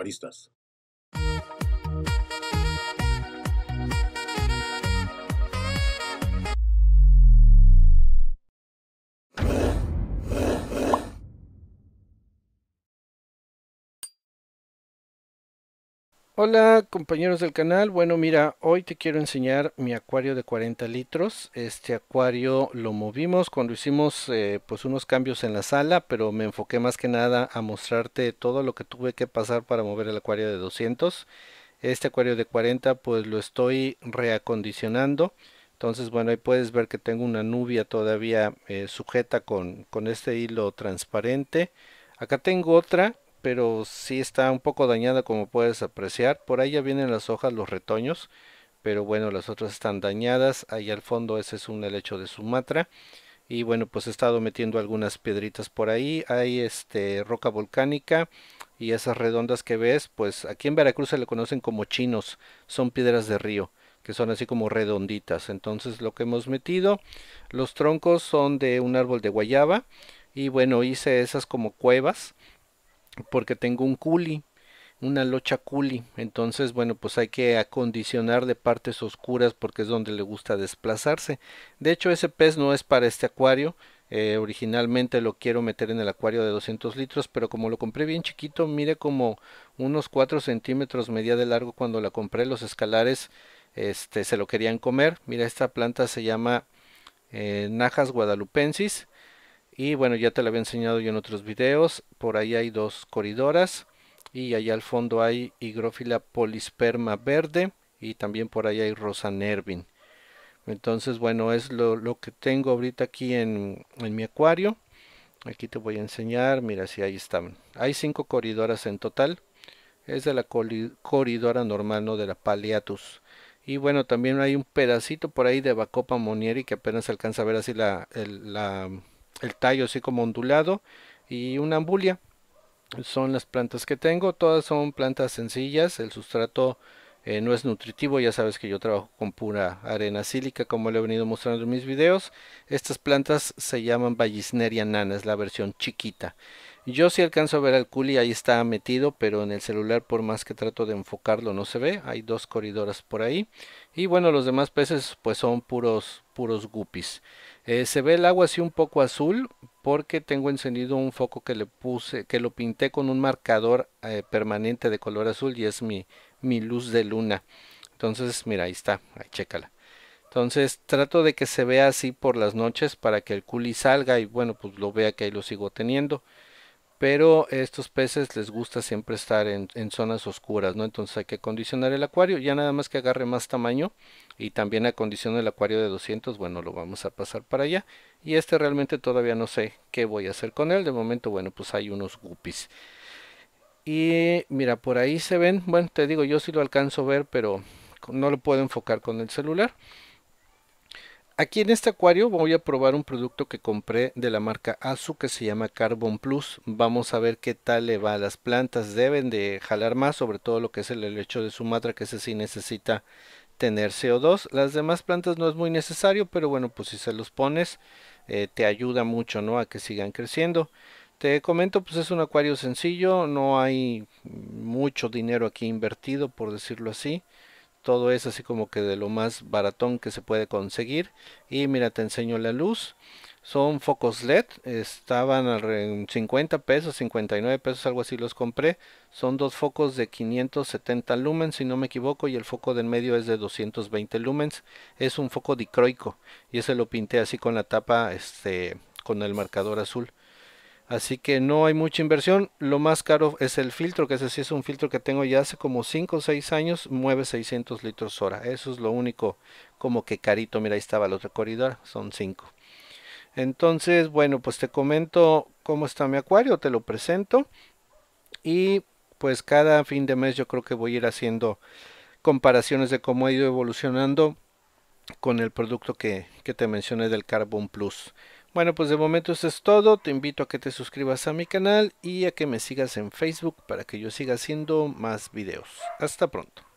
Aristas. Hola compañeros del canal, bueno mira, hoy te quiero enseñar mi acuario de 40 litros, este acuario lo movimos cuando hicimos eh, pues unos cambios en la sala, pero me enfoqué más que nada a mostrarte todo lo que tuve que pasar para mover el acuario de 200, este acuario de 40 pues lo estoy reacondicionando, entonces bueno ahí puedes ver que tengo una nubia todavía eh, sujeta con, con este hilo transparente, acá tengo otra pero sí está un poco dañada como puedes apreciar. Por ahí ya vienen las hojas, los retoños, pero bueno, las otras están dañadas. Ahí al fondo ese es un helecho de Sumatra. Y bueno, pues he estado metiendo algunas piedritas por ahí. Hay este roca volcánica y esas redondas que ves, pues aquí en Veracruz se le conocen como chinos, son piedras de río que son así como redonditas. Entonces lo que hemos metido, los troncos son de un árbol de guayaba y bueno, hice esas como cuevas porque tengo un culi, una locha culi. Entonces, bueno, pues hay que acondicionar de partes oscuras porque es donde le gusta desplazarse. De hecho, ese pez no es para este acuario. Eh, originalmente lo quiero meter en el acuario de 200 litros, pero como lo compré bien chiquito, mire como unos 4 centímetros media de largo cuando la compré. Los escalares este, se lo querían comer. Mira, esta planta se llama eh, Najas guadalupensis y bueno ya te lo había enseñado yo en otros videos por ahí hay dos coridoras y allá al fondo hay higrófila polisperma verde y también por ahí hay rosa nervin entonces bueno es lo, que tengo ahorita aquí en, mi acuario aquí te voy a enseñar mira si ahí están hay cinco coridoras en total es de la coridora normal no de la Paliatus. y bueno también hay un pedacito por ahí de bacopa monieri que apenas alcanza a ver así la el tallo así como ondulado y una ambulia. Son las plantas que tengo, todas son plantas sencillas, el sustrato eh, no es nutritivo, ya sabes que yo trabajo con pura arena sílica como le he venido mostrando en mis videos. Estas plantas se llaman Vallisneria nana, es la versión chiquita. Yo sí alcanzo a ver al Culi, ahí está metido, pero en el celular por más que trato de enfocarlo no se ve. Hay dos coridoras por ahí. Y bueno, los demás peces pues son puros, puros guppies. Eh, se ve el agua así un poco azul porque tengo encendido un foco que le puse, que lo pinté con un marcador eh, permanente de color azul y es mi, mi luz de luna. Entonces, mira, ahí está, ahí chécala. Entonces trato de que se vea así por las noches para que el culi salga y bueno, pues lo vea que ahí lo sigo teniendo pero estos peces les gusta siempre estar en, zonas oscuras, ¿no? Entonces hay que acondicionar el acuario, ya nada más que agarre más tamaño y también acondiciono el acuario de 200, bueno, lo vamos a pasar para allá. Y este realmente todavía no sé qué voy a hacer con él, de momento, bueno, pues hay unos guppies. Y mira, por ahí se ven, bueno, te digo, yo sí lo alcanzo a ver, pero no lo puedo enfocar con el celular. Aquí en este acuario voy a probar un producto que compré de la marca Azu que se llama Carbon Plus. Vamos a ver qué tal le va a las plantas. Deben de jalar más, sobre todo lo que es el helecho de Sumatra, que ese sí necesita tener CO2. Las demás plantas no es muy necesario, pero bueno, pues si se los pones eh, te ayuda mucho ¿no? a que sigan creciendo. Te comento, pues es un acuario sencillo, no hay mucho dinero aquí invertido, por decirlo así todo es así como que de lo más baratón que se puede conseguir y mira te enseño la luz son focos LED, estaban en 50 pesos, 59 pesos, algo así los compré. Son dos focos de 570 lumens, si no me equivoco, y el foco del medio es de 220 lumens. Es un foco dicroico y ese lo pinté así con la tapa, este, con el marcador azul. Así que no hay mucha inversión. Lo más caro es el filtro, que ese sí es un filtro que tengo ya hace como 5 o 6 años, mueve 600 litros hora. Eso es lo único como que carito. Mira, ahí estaba el otro corredor. son 5. Entonces, bueno, pues te comento cómo está mi acuario, te lo presento. Y pues cada fin de mes yo creo que voy a ir haciendo comparaciones de cómo ha ido evolucionando con el producto que, que te mencioné del Carbon Plus. Bueno, pues de momento eso es todo. Te invito a que te suscribas a mi canal y a que me sigas en Facebook para que yo siga haciendo más videos. Hasta pronto.